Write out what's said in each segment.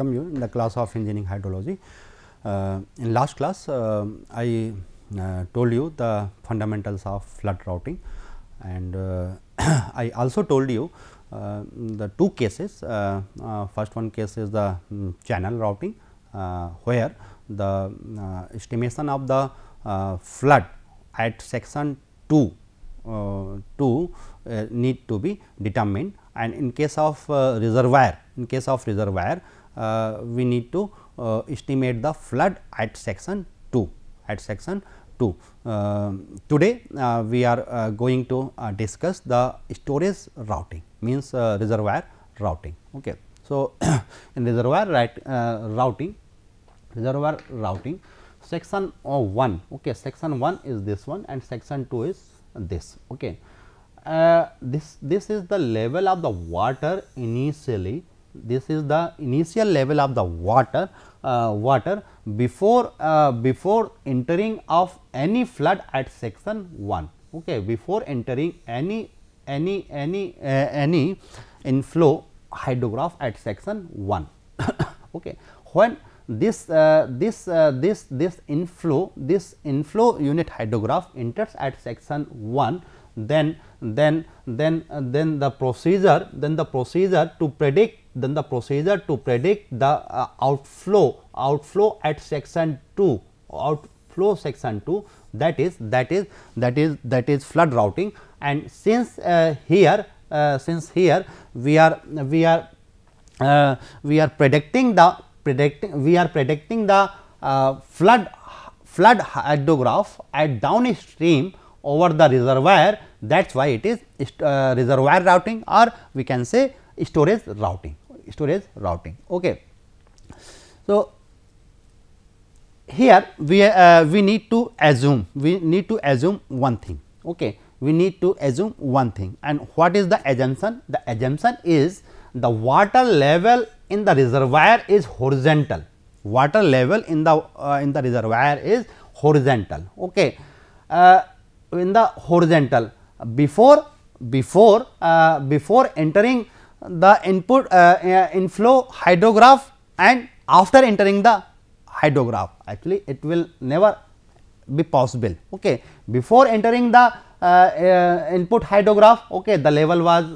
welcome you in the class of engineering hydrology. Uh, in last class, uh, I uh, told you the fundamentals of flood routing and uh, I also told you uh, the two cases. Uh, first one case is the um, channel routing where the estimation of the flood at section 2 2 need to be determined and in case of reservoir in case of reservoir uh, we need to uh, estimate the flood at section 2 at section 2. Um, today uh, we are going to discuss the storage routing means reservoir routing. Okay. So, in reservoir right, routing reservoir routing section 1 okay section 1 is this one and section 2 is this okay uh, this this is the level of the water initially this is the initial level of the water uh, water before uh, before entering of any flood at section 1 okay before entering any any any uh, any inflow hydrograph at section 1 okay when this uh, this uh, this this inflow this inflow unit hydrograph enters at section 1 then then then uh, then the procedure then the procedure to predict then the procedure to predict the uh, outflow outflow at section 2 outflow section 2 that is that is that is that is flood routing and since uh, here uh, since here we are we are uh, we are predicting the predicting we are predicting the uh, flood flood hydrograph at downstream over the reservoir that is why it is uh, reservoir routing or we can say storage routing, storage routing. Okay. So, here we uh, we need to assume we need to assume one thing okay we need to assume one thing and what is the assumption the assumption is the water level in the reservoir is horizontal water level in the uh, in the reservoir is horizontal okay uh, in the horizontal before before uh, before entering the input uh, uh, inflow hydrograph and after entering the hydrograph actually it will never be possible okay before entering the uh, uh input hydrograph okay the level was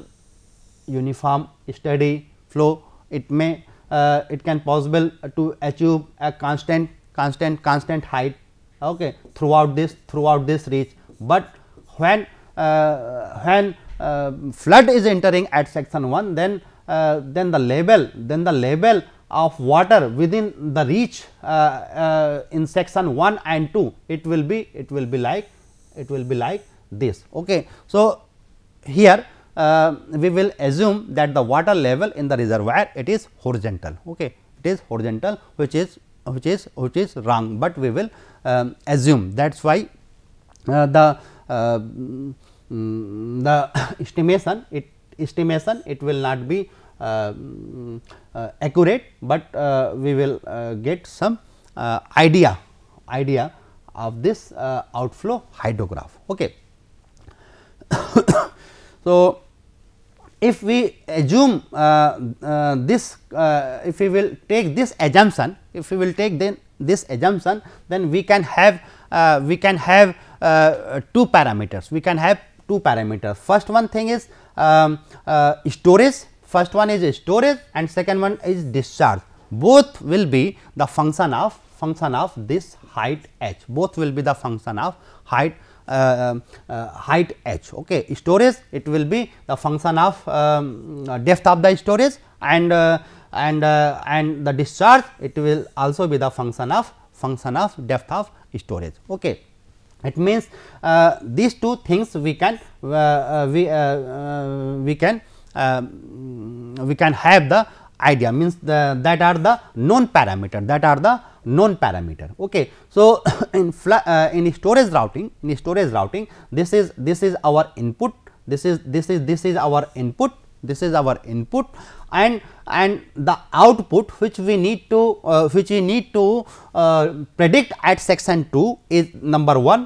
uniform steady flow it may uh, it can possible to achieve a constant constant constant height okay throughout this throughout this reach but when uh, when uh, flood is entering at section 1 then uh, then the level then the level of water within the reach in section 1 and 2 it will be it will be like it will be like this okay so here uh, we will assume that the water level in the reservoir it is horizontal okay it is horizontal which is which is which is wrong but we will um, assume that's why uh, the uh, mm, mm, the estimation it estimation it will not be uh, mm, uh, accurate, but we will get some idea idea of this outflow hydrograph. Okay. so, if we assume uh, uh, this uh, if we will take this assumption if we will take then this assumption then we can have uh, we can have uh, two parameters. We can have two parameters. First one thing is um, uh, storage, first one is storage and second one is discharge. Both will be the function of function of this height h. Both will be the function of height uh, um, uh, height h okay storage it will be the function of um, depth of the storage and uh, and and the discharge it will also be the function of function of depth of storage. Okay. It means uh, these two things we can uh, uh we uh, uh, we can um, we can have the idea means the that are the known parameter that are the known parameter. Okay. So, in in storage routing in storage routing this is this is our input this is this is this is our input this is our input and and the output which we need to uh, which we need to uh, predict at section 2 is number 1 um,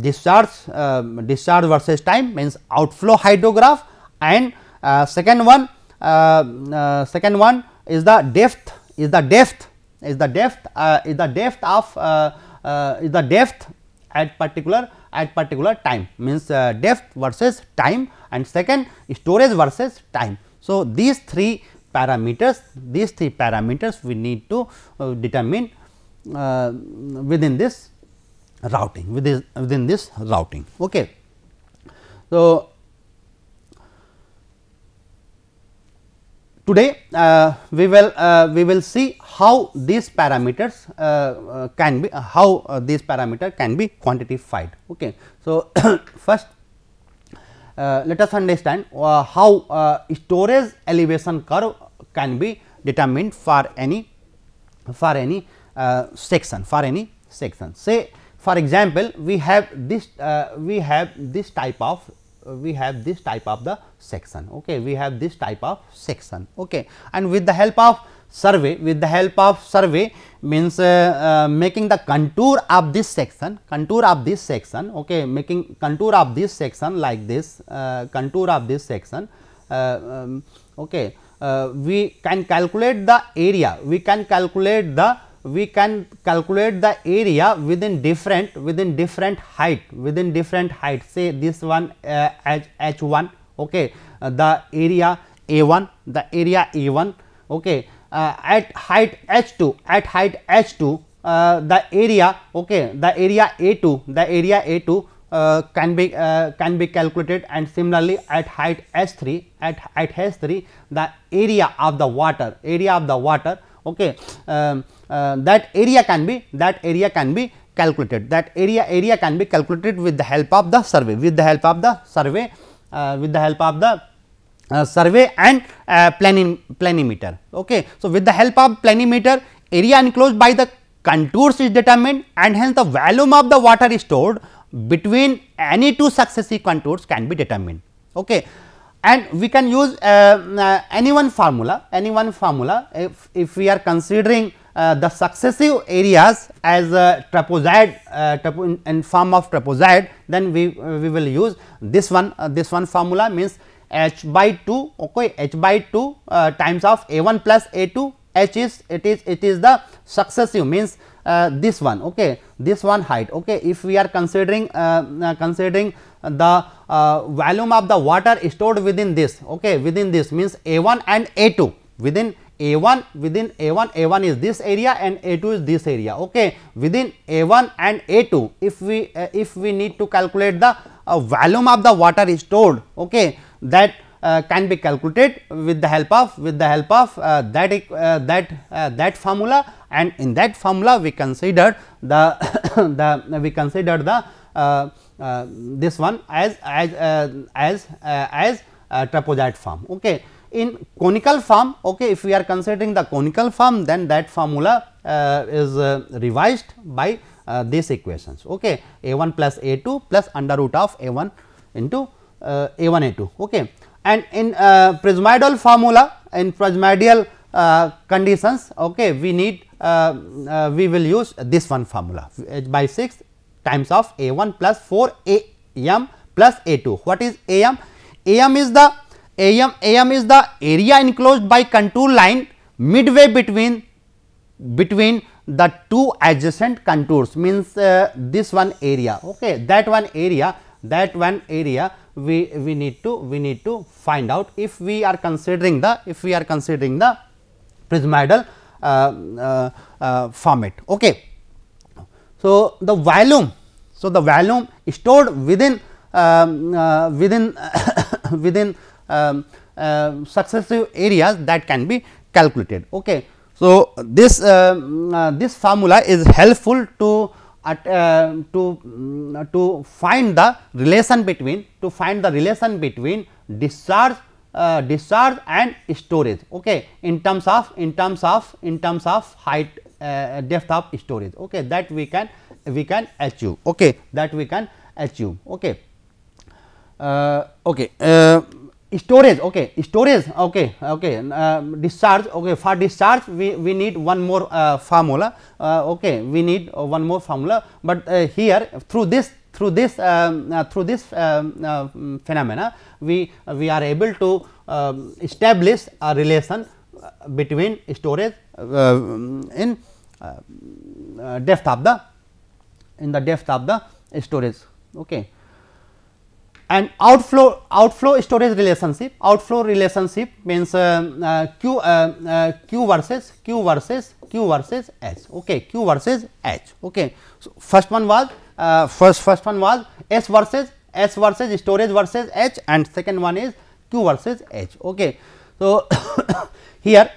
discharge um, discharge versus time means outflow hydrograph and uh, second one uh, uh, second one is the depth is the depth is the depth is the depth of is the depth at particular at particular time means uh, depth versus time and second storage versus time. So, these three parameters, these three parameters we need to uh, determine uh, within this routing, within, within this routing. Okay. So, today uh, we will uh, we will see how these parameters uh, uh can be how uh, these parameter can be quantified okay so first uh, let us understand uh, how uh, storage elevation curve can be determined for any for any section for any section. Say for example, we have this we have this type of we have this type of the section okay we have this type of section okay and with the help of survey with the help of survey means uh, uh, making the contour of this section contour of this section okay making contour of this section like this uh, contour of this section uh, um, okay uh, we can calculate the area we can calculate the we can calculate the area within different within different height within different height say this one uh, h h1 okay the area a1 the area a1 okay uh, at height h2 at height h2 uh, the area okay the area a2 the area a2 uh, can be uh, can be calculated and similarly at height h3 at at h3 the area of the water area of the water okay um, uh, that area can be that area can be calculated that area area can be calculated with the help of the survey with the help of the survey uh, with the help of the uh, survey and uh, planimeter. Okay. So, with the help of planimeter area enclosed by the contours is determined and hence the volume of the water stored between any two successive contours can be determined. Okay. And we can use uh, uh any one formula, any one formula if, if we are considering uh, the successive areas as a trapezoid in, in, form of trapezoid then we we will use this one this one formula means h by 2 okay h by 2 uh, times of a1 plus a2 h is it is it is the successive means uh, this one okay this one height okay if we are considering uh, uh considering the uh, volume of the water stored within this okay within this means a1 and a2 within a1 within A1, A1 is this area and A2 is this area. Okay, within A1 and A2, if we uh, if we need to calculate the uh, volume of the water stored, okay, that uh, can be calculated with the help of with the help of uh, that uh, that uh, that formula. And in that formula, we consider the the we consider the this one as as as as trapezoid form. Okay in conical form okay if we are considering the conical form then that formula uh, is uh, revised by uh, these equations okay a1 plus a2 plus under root of a1 into a1 uh, a2 okay and in uh, prismoidal formula in prismoidal uh, conditions okay we need we will use this one formula H by 6 times of a1 plus 4 am plus a2 what is am am is the AM, AM is the area enclosed by contour line midway between between the two adjacent contours means uh, this one area okay that one area that one area we we need to we need to find out if we are considering the if we are considering the prismatic uh, uh, uh, format okay so the volume so the volume stored within um, uh, within within uh, successive areas that can be calculated. Okay. So, this, um, uh, this formula is helpful to at, uh, to uh, to find the relation between to find the relation between discharge uh, discharge and storage okay in terms of in terms of in terms of height uh, depth of storage okay that we can we can achieve okay that we can achieve okay uh, okay uh, storage okay storage okay okay uh, discharge okay for discharge we we need one more uh, formula uh, okay we need uh, one more formula but uh, here through this through this um, uh, through this um, phenomena we we are able to um, establish a relation between storage um, in depth of the in the depth of the storage okay and outflow outflow storage relationship outflow relationship means uh, uh q uh, uh, q versus q versus q versus h okay q versus h okay so first one was first first one was s versus s versus storage versus h and second one is q versus h okay so here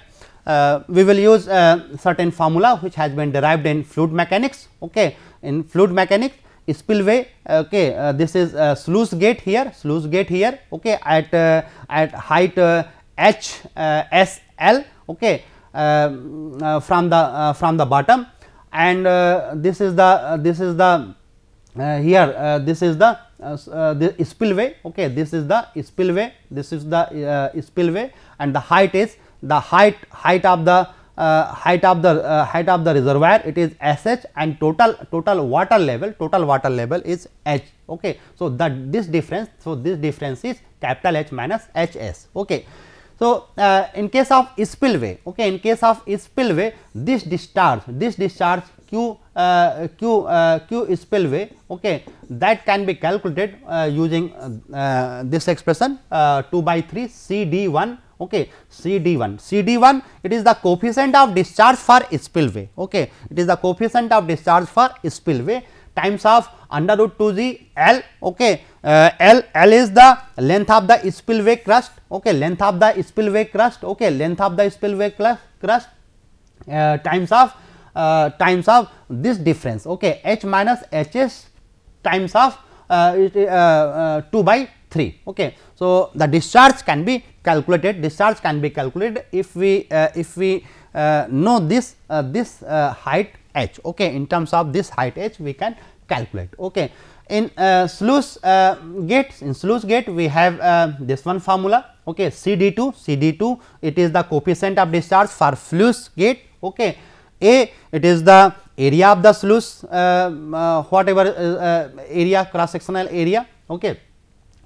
uh, we will use uh, certain formula which has been derived in fluid mechanics okay in fluid mechanics spillway okay uh, this is uh, sluice gate here sluice gate here okay at uh, at height uh, h uh, s l okay from the from the bottom and this is the this is the here this is the the spillway okay this is the spillway this is the spillway and the height is the height height of the uh, height of the uh, height of the reservoir it is SH and total total water level total water level is H okay so that this difference so this difference is capital H minus HS okay so, uh, in case of spillway, okay, in case of spillway, this discharge, this discharge Q, uh, Q, uh, Q spillway, okay, that can be calculated uh, using this expression 2 by 3 C D 1 okay cd1 cd1 it is the coefficient of discharge for spillway okay it is the coefficient of discharge for spillway times of under root 2g l okay uh, l l is the length of the spillway crust okay length of the spillway crust okay length of the spillway crust uh, times of uh, times of this difference okay h minus hs times of uh, uh, uh, 2 by 3 okay so, the discharge can be calculated discharge can be calculated if we uh, if we uh, know this uh, this uh, height h okay in terms of this height h we can calculate okay in uh, sluice uh, gates in sluice gate we have this one formula okay cd2 cd2 it is the coefficient of discharge for sluice gate okay a it is the area of the sluice whatever area cross sectional area okay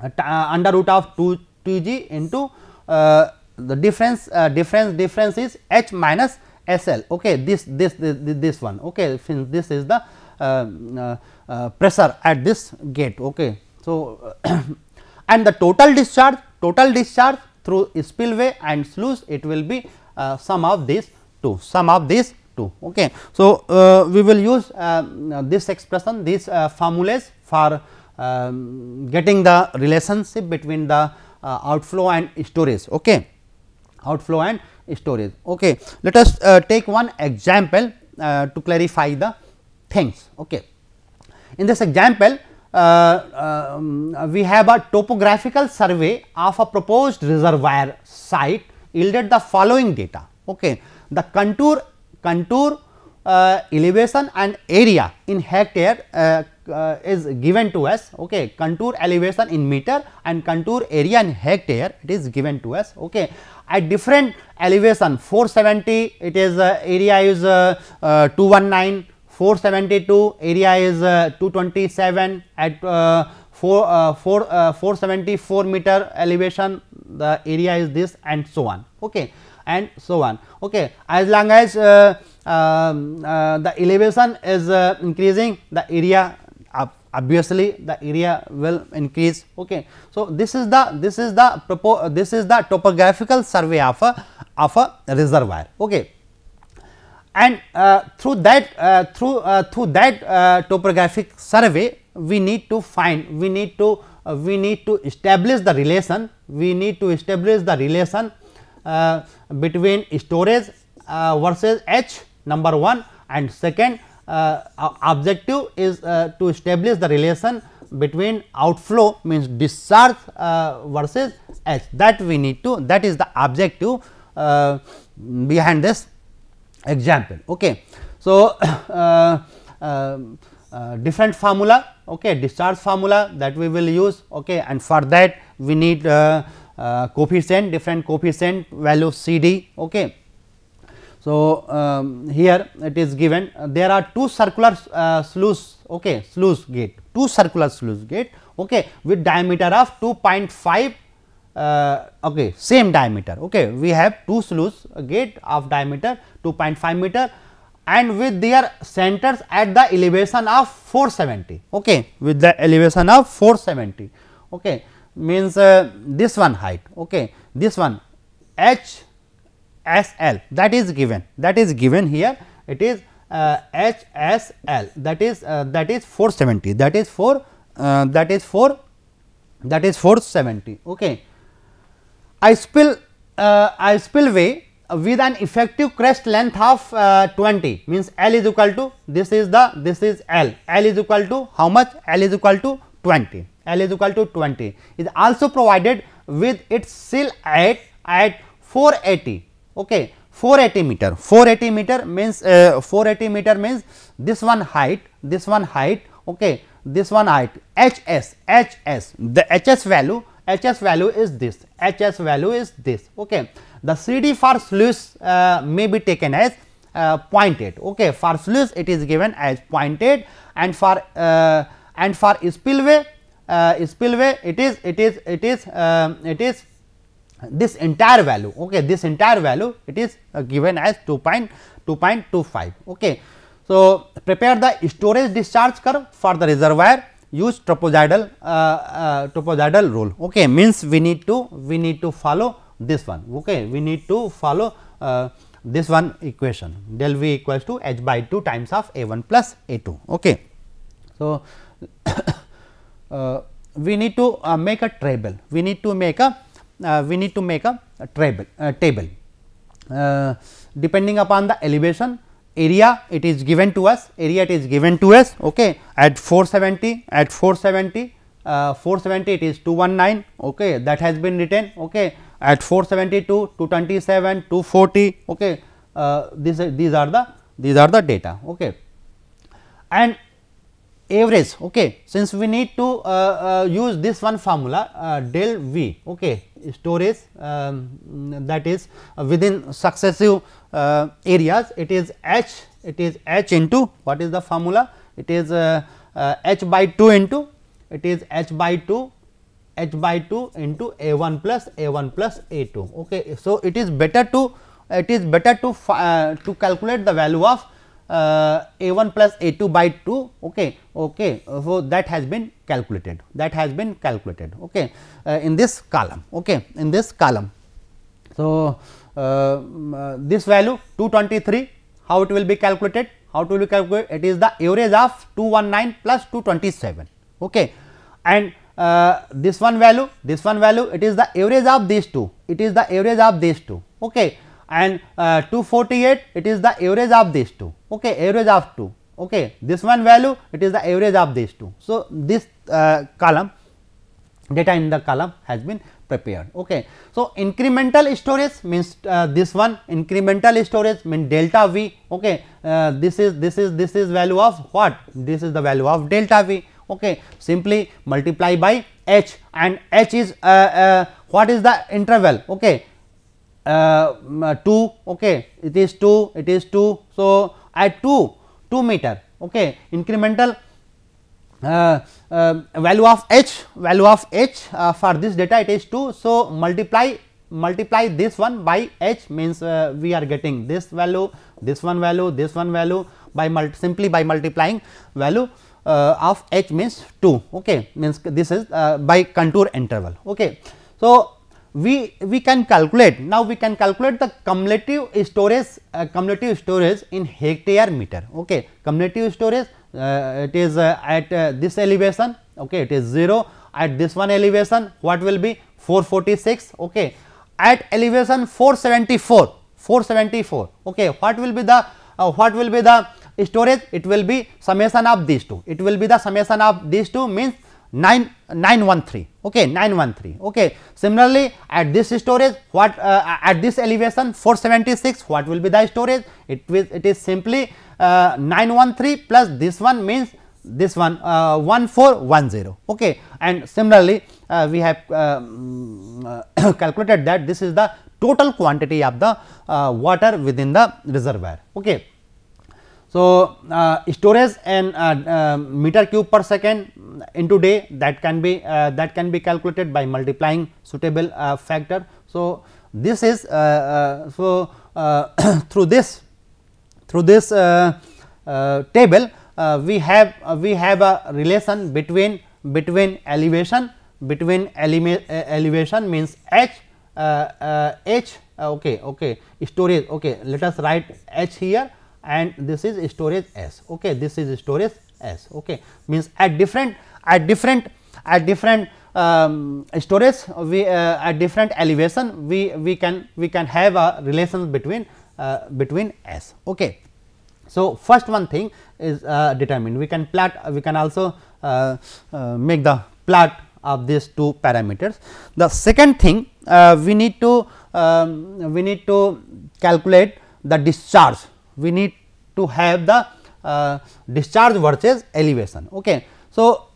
under root of 2 2 g into uh, the difference uh, difference difference is h minus SL. Okay, this, this this this, one. Okay, since this is the uh, uh, uh pressure at this gate. Okay, so and the total discharge total discharge through spillway and sluice it will be uh, sum of these two sum of these two. Okay, so we will use this expression these formulas for um, getting the relationship between the uh, outflow and storage. Okay. Outflow and storage. Okay. Let us uh, take one example uh, to clarify the things. Okay. In this example, uh, uh, um, we have a topographical survey of a proposed reservoir site yielded the following data. Okay. The contour, contour uh, elevation and area in hectare uh, is given to us okay contour elevation in meter and contour area in hectare it is given to us okay at different elevation 470 it is uh, area is uh, uh 219 472 area is uh, 227 at uh, 4 4 474 meter elevation the area is this and so on okay and so on okay as long as um, the elevation is increasing the area obviously the area will increase okay so this is the this is the propo this is the topographical survey of a of a reservoir okay and uh, through that uh, through uh, through that uh, topographic survey we need to find we need to uh, we need to establish the relation we need to establish the relation uh, between storage versus h number 1 and second uh, objective is uh, to establish the relation between outflow means discharge uh, versus H that we need to that is the objective behind this example. Okay. So, different formula okay discharge formula that we will use okay and for that we need uh, uh, coefficient different coefficient value cd okay so, um, here it is given there are two circular uh, sluice okay sluice gate two circular sluice gate okay with diameter of 2.5 uh, okay same diameter okay we have two sluice gate of diameter 2.5 meter and with their centers at the elevation of 470 okay with the elevation of 470 okay means uh, this one height okay this one h S L that is given that is given here it is uh, H S L that is uh, that is 470 that is 4 uh, that is 4 that is 470 okay. I spill uh, I way with an effective crest length of uh, 20 means L is equal to this is the this is L L is equal to how much L is equal to 20 L is equal to 20 is also provided with its seal at at 480 okay 480 meter 480 meter means uh, 480 meter means this one height this one height okay this one height hs hs the hs value hs value is this hs value is this okay the cd for sluice uh, may be taken as uh, okay for sluice it is given as pointed, and for uh, and for spillway uh, spillway it is it is it is um, it is this entire value okay this entire value it is uh, given as 2.2.25 okay so prepare the storage discharge curve for the reservoir use trapezoidal uh, uh, trapezoidal rule okay means we need to we need to follow this one okay we need to follow uh, this one equation del v equals to h by 2 times of a 1 plus a 2 okay so uh, we need to uh, make a table we need to make a uh, we need to make a, a table, table. Uh, depending upon the elevation area it is given to us area it is given to us okay at 470 at 470 uh, 470 it is 219 okay that has been written okay at 472 227 240 okay uh, these these are the these are the data okay and average okay since we need to uh, uh use this one formula del v okay storage um, that is uh, within successive uh, areas it is h it is h into what is the formula it is uh, uh, h by 2 into it is h by 2 h by 2 into a 1 plus a 1 plus a 2 okay so it is better to it is better to uh, to calculate the value of uh, a 1 plus a 2 by 2 okay okay so that has been calculated that has been calculated okay uh, in this column okay in this column so uh, mm, uh this value 223 how it will be calculated how it will be calculated it is the average of 219 plus 227 okay and uh, this one value this one value it is the average of these two it is the average of these two okay and uh, 248 it is the average of these two okay average of two okay this one value it is the average of these two so this uh, column data in the column has been prepared okay so incremental storage means uh, this one incremental storage mean delta v okay uh, this is this is this is value of what this is the value of delta v okay simply multiply by h and h is uh, uh, what is the interval okay uh, 2 okay it is 2 it is 2 so at 2 2 meter okay incremental uh, uh, value of h value of h uh, for this data it is 2 so multiply multiply this one by h means uh, we are getting this value this one value this one value by simply by multiplying value uh, of h means 2 okay means this is by contour interval okay so we we can calculate now we can calculate the cumulative storage uh, cumulative storage in hectare meter okay cumulative storage uh, it is uh, at uh, this elevation okay it is 0 at this one elevation what will be 446 okay at elevation 474 474 okay what will be the uh, what will be the storage it will be summation of these two it will be the summation of these two means 9 913 okay 913 okay similarly at this storage what uh, at this elevation 476 what will be the storage it will it is simply uh, 913 plus this one means this one uh, 1410 okay and similarly uh, we have um, uh, calculated that this is the total quantity of the uh, water within the reservoir okay so, uh, storage and uh, um, meter cube per second into day that can be uh, that can be calculated by multiplying suitable uh, factor. So, this is uh, so through this through this table we have we have a relation between between elevation between elevation means h uh, uh, h okay okay storage okay let us write h here and this is storage S. Okay, this is storage S. Okay, means at different at different at different um, storage we uh, at different elevation we we can we can have a relation between uh, between S. Okay. So, first one thing is uh, determined we can plot we can also uh, uh, make the plot of these two parameters. The second thing uh, we need to um, we need to calculate the discharge we need to have the uh, discharge versus elevation. Okay. So,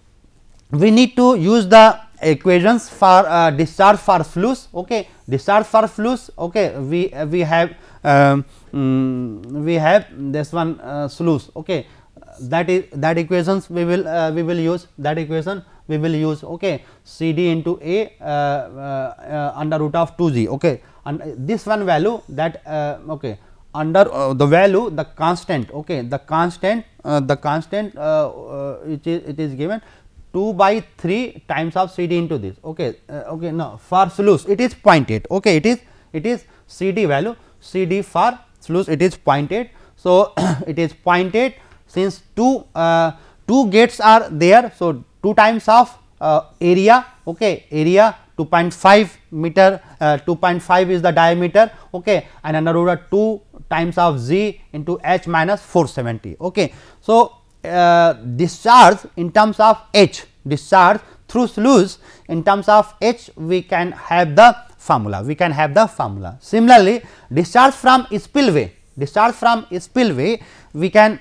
we need to use the equations for uh, discharge for flux, okay discharge for flux okay we uh, we have um, mm, we have this one uh, sluice okay that is that equations we will uh, we will use that equation we will use okay cd into a uh, uh, under root of 2g okay and this one value that okay under uh, the value the constant okay the constant uh, the constant uh, which uh, is it is given 2 by 3 times of cd into this okay uh, okay now for sluice it is 0.8 okay it is it is cd value cd for sluice it is 0.8 so it is pointed since two uh, two gates are there so two times of area okay area 2.5 meter uh, 2.5 is the diameter okay and under root 2 times of Z into H minus 470. Okay. So, uh, discharge in terms of H discharge through sluice in terms of H we can have the formula we can have the formula. Similarly, discharge from spillway discharge from spillway we can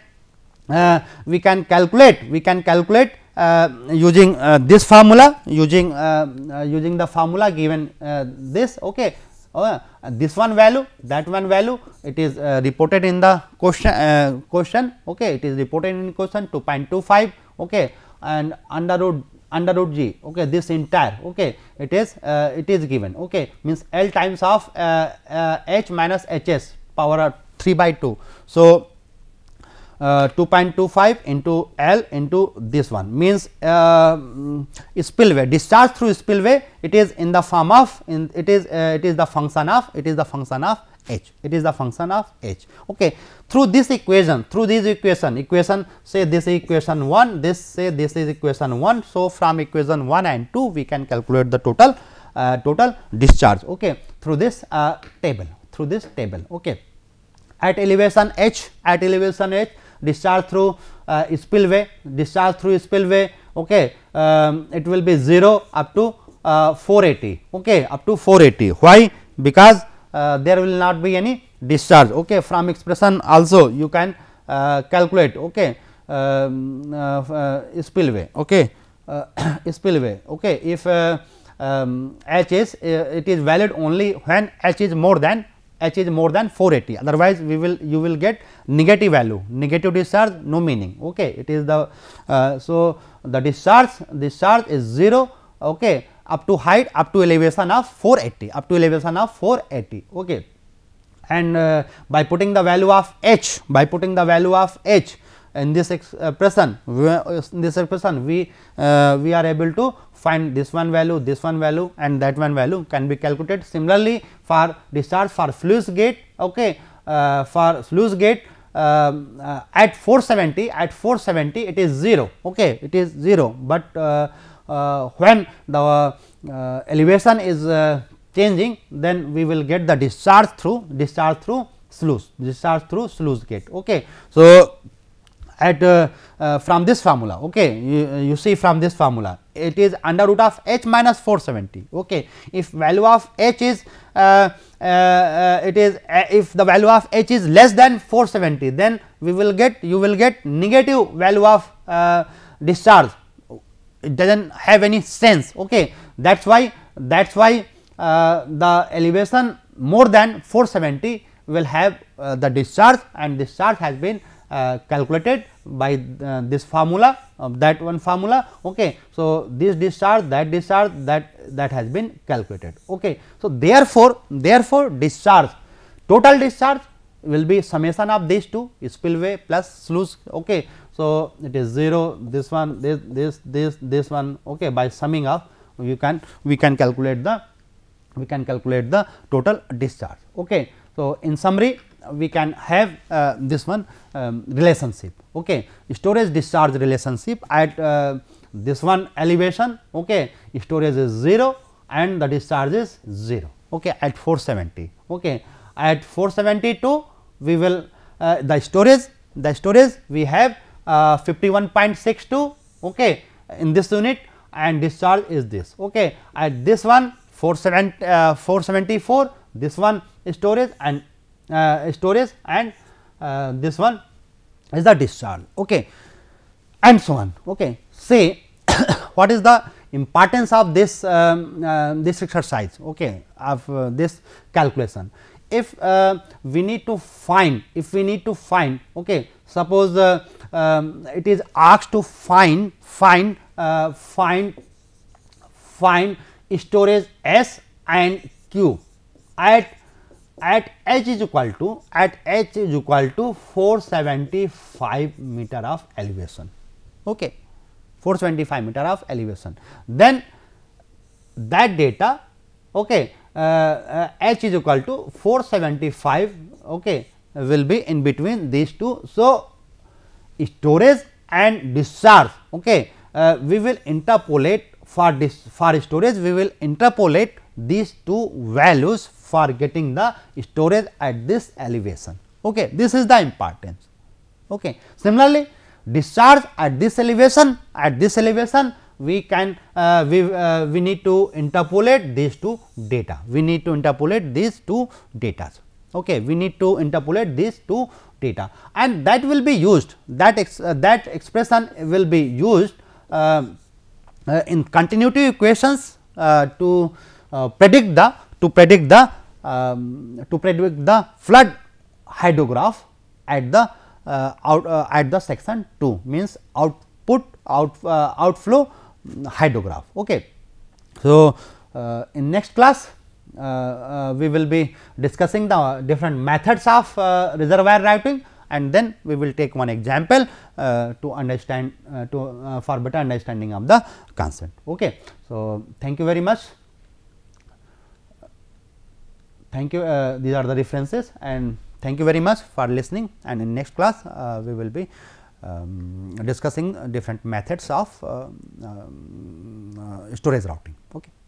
uh, we can calculate we can calculate uh, using uh, this formula using uh, uh using the formula given uh, this okay uh, this one value that one value it is uh, reported in the question uh, question okay it is reported in question 2.25 okay and under root under root g okay this entire okay it is uh, it is given okay means l times of uh, uh, h minus hs power 3 by 2 so uh, 2.25 into L into this one means uh, mm, spillway discharge through spillway it is in the form of in it is uh, it is the function of it is the function of h it is the function of h okay through this equation through this equation equation say this is equation 1 this say this is equation 1 so from equation 1 and 2 we can calculate the total uh, total discharge okay through this uh, table through this table okay at elevation h at elevation h discharge through uh, spillway discharge through spillway okay um, it will be 0 up to uh, 480 okay up to 480 why because uh, there will not be any discharge okay from expression also you can uh, calculate okay um, uh, uh, spillway okay uh, spillway okay if um, h is it is valid only when h is more than h is more than 480 otherwise we will you will get negative value negative discharge no meaning okay it is the uh, so the discharge discharge is 0 okay up to height up to elevation of 480 up to elevation of 480 okay and uh, by putting the value of h by putting the value of h in this expression in this expression we uh, we are able to find this one value this one value and that one value can be calculated similarly for discharge for sluice gate okay uh, for sluice gate um, uh, at 470 at 470 it is 0 okay it is 0 but uh, uh, when the uh, elevation is changing then we will get the discharge through discharge through sluice discharge through sluice gate okay so at uh, uh, from this formula okay you, you, see from this formula it is under root of h minus 470 okay if value of h is uh, uh, uh it is uh, if the value of h is less than 470 then we will get you will get negative value of discharge it does not have any sense okay that is why that is why the elevation more than 470 will have the discharge and discharge has been uh, calculated by uh, this formula uh, that one formula. Okay. So, this discharge that discharge that that has been calculated. Okay. So, therefore, therefore discharge total discharge will be summation of these two spillway plus sluice. Okay. So, it is 0 this one this this this this one okay by summing up you can we can calculate the we can calculate the total discharge. Okay. So, in summary we can have uh, this one um, relationship okay storage discharge relationship at uh, this one elevation okay storage is 0 and the discharge is 0 okay at 470 okay at 472 we will uh, the storage the storage we have uh, 51.62 okay in this unit and discharge is this okay at this one 474 uh, this one storage and uh, storage and uh, this one is the discharge okay and so on okay say what is the importance of this um, uh, this exercise okay of uh, this calculation if uh, we need to find if we need to find okay suppose uh, um, it is asked to find find find find storage s and q at at h is equal to at h is equal to 475 meter of elevation okay 475 meter of elevation then that data okay uh, uh, h is equal to 475 okay will be in between these two so storage and discharge okay uh, we will interpolate for this for storage we will interpolate these two values for getting the storage at this elevation. Okay, this is the importance. Okay. Similarly, discharge at this elevation, at this elevation we can uh, we, uh, we need to interpolate these two data. We need to interpolate these two data. Okay, we need to interpolate these two data and that will be used that ex, uh, that expression will be used um, uh, in continuity equations uh, to uh, predict the to predict the um, to predict the flood hydrograph at the uh, out uh, at the section 2 means output out uh, outflow mm, hydrograph okay so uh, in next class uh, uh, we will be discussing the different methods of reservoir routing and then we will take one example to understand to for better understanding of the concept okay so thank you very much thank you uh, these are the references and thank you very much for listening and in next class uh, we will be um, discussing different methods of uh, um, uh, storage routing okay